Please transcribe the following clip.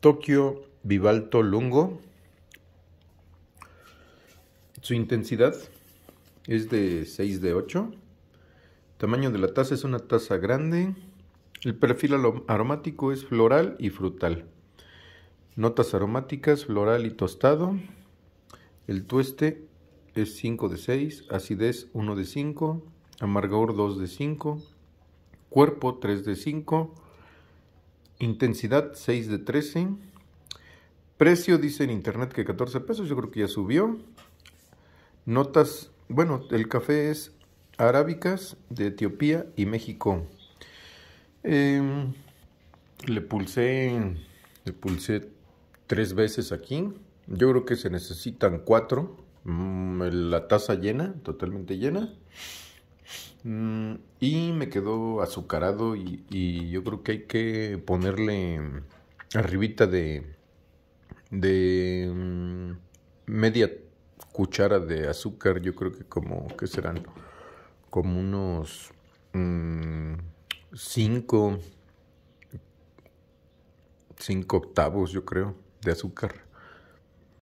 Tokio bivalto Lungo. Su intensidad es de 6 de 8. Tamaño de la taza es una taza grande. El perfil aromático es floral y frutal. Notas aromáticas, floral y tostado. El tueste es 5 de 6, acidez 1 de 5, amargor 2 de 5, cuerpo 3 de 5, Intensidad 6 de 13. Precio dice en internet que 14 pesos, yo creo que ya subió. Notas, bueno, el café es arábicas de Etiopía y México. Em, le pulsé, le pulsé tres veces aquí. Yo creo que se necesitan cuatro. Mm, la taza llena, totalmente llena. Mm, y me quedó azucarado y, yo creo que hay que ponerle mm, arribita de, de mm, media cuchara de azúcar, yo creo que como, que serán? Como unos 5, mm, octavos, yo creo, de azúcar.